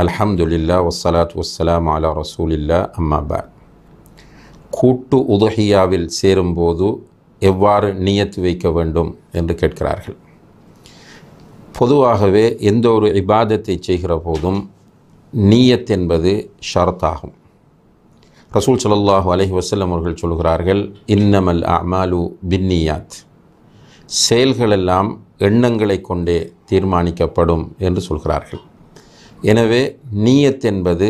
அல்ஹம்துலில்லா வசலாத் வசலாம் அலா ரசூலில்லா அம்மாபா கூட்டு உதஹியாவில் சேரும்போது எவ்வாறு நியத்து வைக்க வேண்டும் என்று கேட்கிறார்கள் பொதுவாகவே எந்த ஒரு இபாதத்தை செய்கிற போதும் நீயத் என்பது ஷரத்தாகும் ரசூல் சல்லாஹு அலஹி வசல்லம் அவர்கள் சொல்கிறார்கள் இன்னமல் அமாலு பின்னியாத் செயல்களெல்லாம் எண்ணங்களை கொண்டே தீர்மானிக்கப்படும் என்று சொல்கிறார்கள் எனவே நீயத் என்பது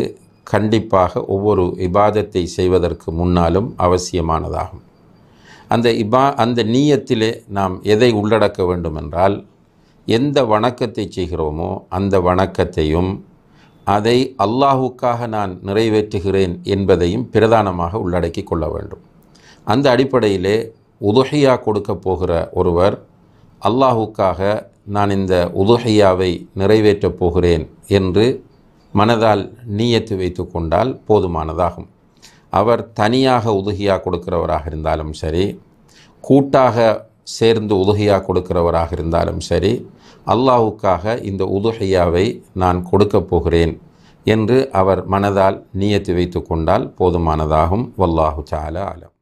கண்டிப்பாக ஒவ்வொரு இபாதத்தை செய்வதற்கு முன்னாலும் அவசியமானதாகும் அந்த இபா அந்த நீயத்திலே நாம் எதை உள்ளடக்க வேண்டுமென்றால் எந்த வணக்கத்தை செய்கிறோமோ அந்த வணக்கத்தையும் அதை அல்லாஹுக்காக நான் நிறைவேற்றுகிறேன் என்பதையும் பிரதானமாக உள்ளடக்கி கொள்ள வேண்டும் அந்த அடிப்படையிலே உதுகையாக கொடுக்கப் போகிற ஒருவர் அல்லாஹுக்காக நான் இந்த உதுகையாவை நிறைவேற்றப் போகிறேன் என்று மனதால் நீயத்து வைத்து கொண்டால் போதுமானதாகும் அவர் தனியாக உதுகையாக கொடுக்கிறவராக இருந்தாலும் சரி கூட்டாக சேர்ந்து உதுகையாக கொடுக்கிறவராக இருந்தாலும் சரி அல்லாவுக்காக இந்த உதுகையாவை நான் கொடுக்கப் போகிறேன் என்று அவர் மனதால் நீயத்து வைத்து கொண்டால் போதுமானதாகும் வல்லாஹு சால ஆலம்